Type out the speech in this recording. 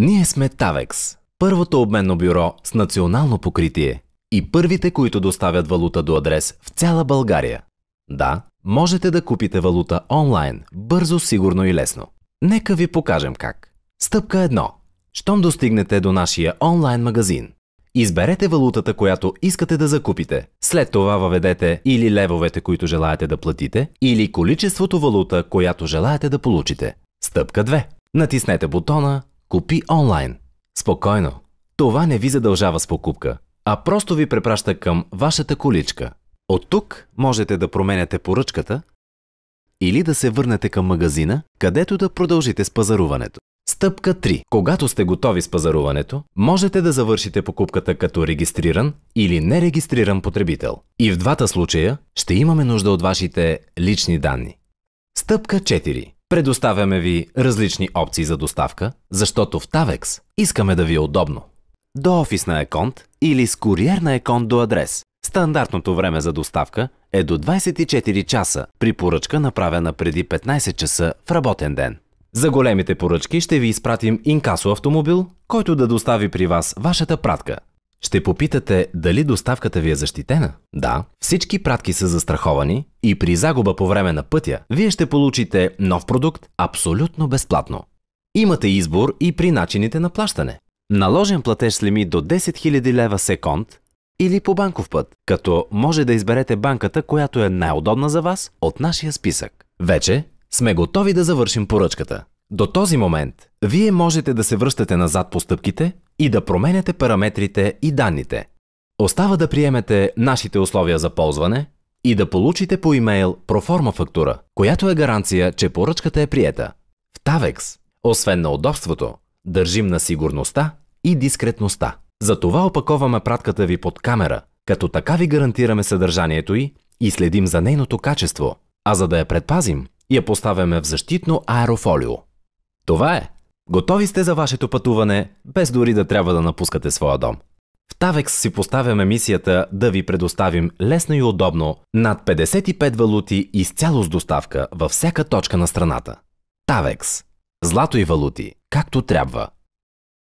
Ние сме Тавекс, първото обменно бюро с национално покритие и първите, които доставят валута до адрес в цяла България. Да, можете да купите валута онлайн, бързо, сигурно и лесно. Нека ви покажем как. Стъпка 1. Щом достигнете до нашия онлайн магазин, изберете валутата, която искате да закупите. След това въведете или левовете, които желаете да платите, или количеството валута, която желаете да получите. Стъпка 2. Натиснете бутона Купи онлайн. Спокойно. Това не ви задължава с покупка, а просто ви препраща към вашата количка. От тук можете да променяте поръчката или да се върнете към магазина, където да продължите с пазаруването. Стъпка 3. Когато сте готови с пазаруването, можете да завършите покупката като регистриран или нерегистриран потребител. И в двата случая ще имаме нужда от вашите лични данни. Стъпка 4. Предоставяме ви различни опции за доставка, защото в Tavex искаме да ви е удобно. До офис на Еконт или с куриер на Еконт до адрес. Стандартното време за доставка е до 24 часа при поръчка направена преди 15 часа в работен ден. За големите поръчки ще ви изпратим инкасо автомобил, който да достави при вас вашата пратка ще попитате дали доставката ви е защитена? Да, всички пратки са застраховани и при загуба по време на пътя, вие ще получите нов продукт абсолютно безплатно. Имате избор и при начините на плащане. Наложен платеж с лимит до 10 000 лева секунд или по банков път, като може да изберете банката, която е най-удобна за вас от нашия списък. Вече сме готови да завършим поръчката. До този момент вие можете да се връщате назад по стъпките и да променяте параметрите и данните. Остава да приемете нашите условия за ползване и да получите по имейл проформа фактура, която е гаранция, че поръчката е приета. В TAVEX, освен на удобството, държим на сигурността и дискретността. Затова опаковаме пратката ви под камера, като така ви гарантираме съдържанието й и следим за нейното качество, а за да я предпазим, я поставяме в защитно аерофолио. Това е! Готови сте за вашето пътуване, без дори да трябва да напускате своя дом. В Tavex си поставяме мисията да ви предоставим лесно и удобно над 55 валути изцяло с доставка във всяка точка на страната. Tavex. Злато и валути, както трябва.